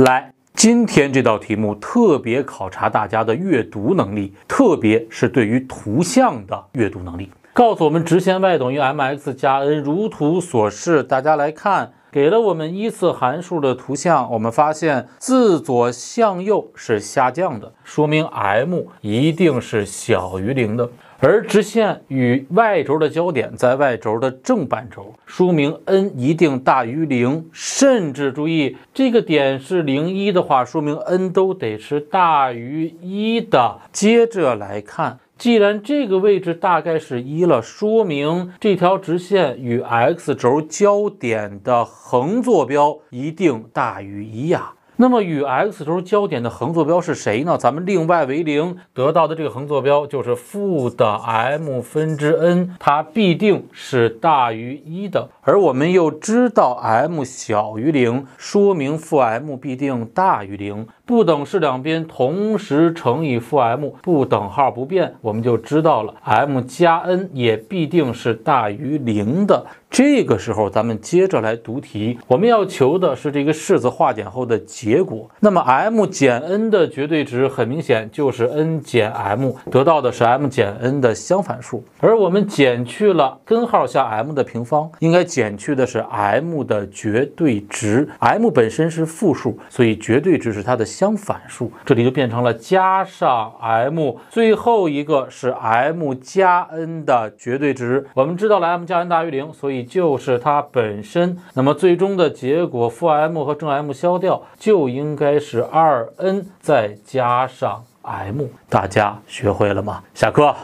来，今天这道题目特别考察大家的阅读能力，特别是对于图像的阅读能力。告诉我们，直线 y 等于 mx 加 n，如图所示。大家来看。给了我们一次函数的图像，我们发现自左向右是下降的，说明 m 一定是小于零的。而直线与 y 轴的交点在 y 轴的正半轴，说明 n 一定大于零。甚至注意这个点是零一的话，说明 n 都得是大于一的。接着来看。既然这个位置大概是一了，说明这条直线与 x 轴交点的横坐标一定大于一呀。那么与 x 轴交点的横坐标是谁呢？咱们另外为零，得到的这个横坐标就是负的 m 分之 n，它必定是大于一的。而我们又知道 m 小于零，说明负 m 必定大于零。不等式两边同时乘以负 m，不等号不变，我们就知道了 m 加 n 也必定是大于零的。这个时候，咱们接着来读题。我们要求的是这个式子化简后的结果。那么 m 减 n 的绝对值，很明显就是 n 减 m，得到的是 m 减 n 的相反数。而我们减去了根号下 m 的平方，应该减去的是 m 的绝对值。m 本身是负数，所以绝对值是它的相反数。这里就变成了加上 m，最后一个是 m 加 n 的绝对值。我们知道了 m 加 n 大于零，所以就是它本身，那么最终的结果，负 m 和正 m 消掉，就应该是二 n 再加上 m。大家学会了吗？下课。